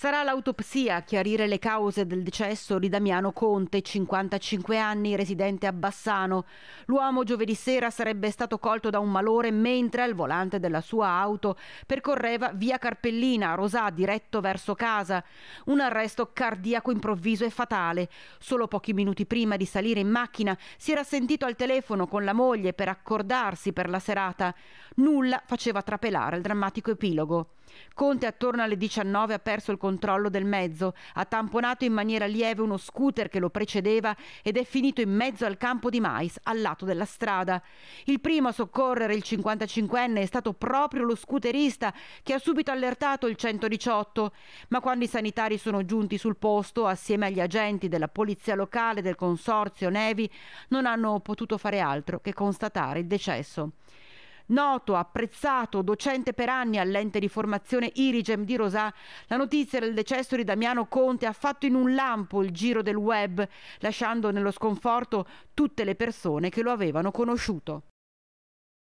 Sarà l'autopsia a chiarire le cause del decesso di Damiano Conte, 55 anni, residente a Bassano. L'uomo giovedì sera sarebbe stato colto da un malore mentre al volante della sua auto percorreva via Carpellina, a Rosà, diretto verso casa. Un arresto cardiaco improvviso e fatale. Solo pochi minuti prima di salire in macchina si era sentito al telefono con la moglie per accordarsi per la serata. Nulla faceva trapelare il drammatico epilogo. Conte attorno alle 19 ha perso il controllo del mezzo, ha tamponato in maniera lieve uno scooter che lo precedeva ed è finito in mezzo al campo di mais, al lato della strada. Il primo a soccorrere il 55enne è stato proprio lo scooterista che ha subito allertato il 118, ma quando i sanitari sono giunti sul posto, assieme agli agenti della polizia locale del consorzio Nevi, non hanno potuto fare altro che constatare il decesso. Noto, apprezzato, docente per anni all'ente di formazione Irigem di Rosà, la notizia del decesso di Damiano Conte ha fatto in un lampo il giro del web, lasciando nello sconforto tutte le persone che lo avevano conosciuto.